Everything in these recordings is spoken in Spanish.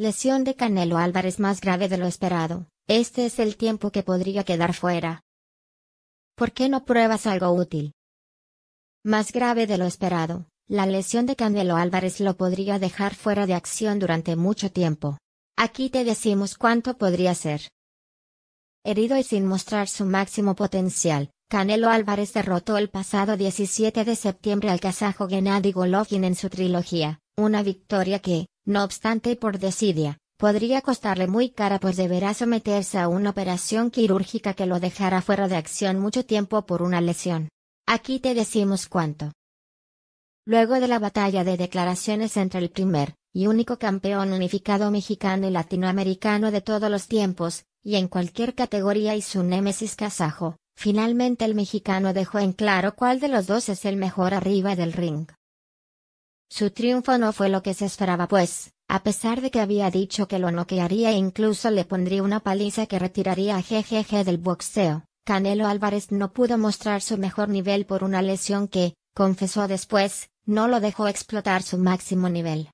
Lesión de Canelo Álvarez más grave de lo esperado, este es el tiempo que podría quedar fuera. ¿Por qué no pruebas algo útil? Más grave de lo esperado, la lesión de Canelo Álvarez lo podría dejar fuera de acción durante mucho tiempo. Aquí te decimos cuánto podría ser. Herido y sin mostrar su máximo potencial, Canelo Álvarez derrotó el pasado 17 de septiembre al kazajo Gennady Golovkin en su trilogía, una victoria que, no obstante por desidia, podría costarle muy cara pues deberá someterse a una operación quirúrgica que lo dejará fuera de acción mucho tiempo por una lesión. Aquí te decimos cuánto. Luego de la batalla de declaraciones entre el primer, y único campeón unificado mexicano y latinoamericano de todos los tiempos, y en cualquier categoría y su némesis kazajo, finalmente el mexicano dejó en claro cuál de los dos es el mejor arriba del ring. Su triunfo no fue lo que se esperaba pues, a pesar de que había dicho que lo noquearía e incluso le pondría una paliza que retiraría a GGG del boxeo, Canelo Álvarez no pudo mostrar su mejor nivel por una lesión que, confesó después, no lo dejó explotar su máximo nivel.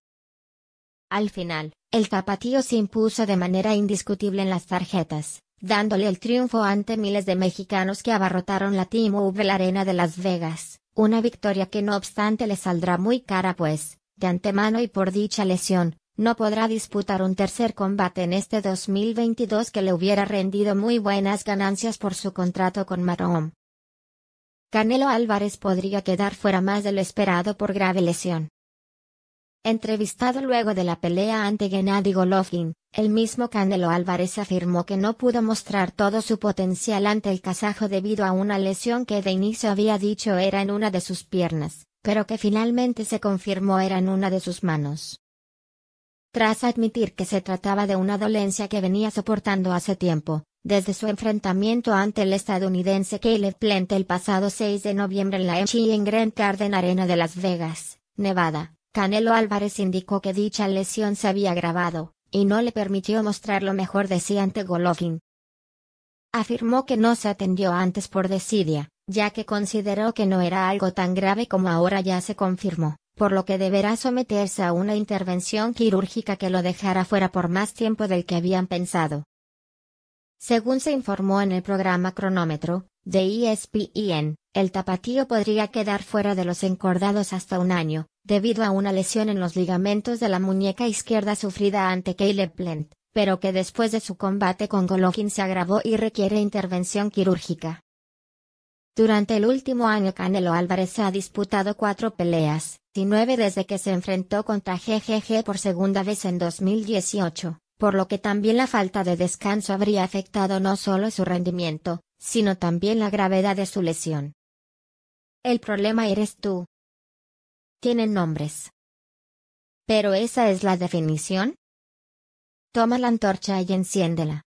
Al final, el tapatío se impuso de manera indiscutible en las tarjetas, dándole el triunfo ante miles de mexicanos que abarrotaron la T-Mobile Arena de Las Vegas. Una victoria que no obstante le saldrá muy cara pues, de antemano y por dicha lesión, no podrá disputar un tercer combate en este 2022 que le hubiera rendido muy buenas ganancias por su contrato con Marom. Canelo Álvarez podría quedar fuera más de lo esperado por grave lesión. Entrevistado luego de la pelea ante Gennady Golovkin, el mismo Canelo Álvarez afirmó que no pudo mostrar todo su potencial ante el kazajo debido a una lesión que de inicio había dicho era en una de sus piernas, pero que finalmente se confirmó era en una de sus manos. Tras admitir que se trataba de una dolencia que venía soportando hace tiempo, desde su enfrentamiento ante el estadounidense Caleb Plant el pasado 6 de noviembre en la en Grand Garden Arena de Las Vegas, Nevada, Canelo Álvarez indicó que dicha lesión se había agravado, y no le permitió mostrar lo mejor de sí ante Golovkin. Afirmó que no se atendió antes por desidia, ya que consideró que no era algo tan grave como ahora ya se confirmó, por lo que deberá someterse a una intervención quirúrgica que lo dejara fuera por más tiempo del que habían pensado. Según se informó en el programa Cronómetro, de ESPN, el tapatío podría quedar fuera de los encordados hasta un año, debido a una lesión en los ligamentos de la muñeca izquierda sufrida ante Caleb Plant, pero que después de su combate con Golovkin se agravó y requiere intervención quirúrgica. Durante el último año Canelo Álvarez ha disputado cuatro peleas, y nueve desde que se enfrentó contra GGG por segunda vez en 2018, por lo que también la falta de descanso habría afectado no solo su rendimiento, sino también la gravedad de su lesión. El problema eres tú, tienen nombres. ¿Pero esa es la definición? Toma la antorcha y enciéndela.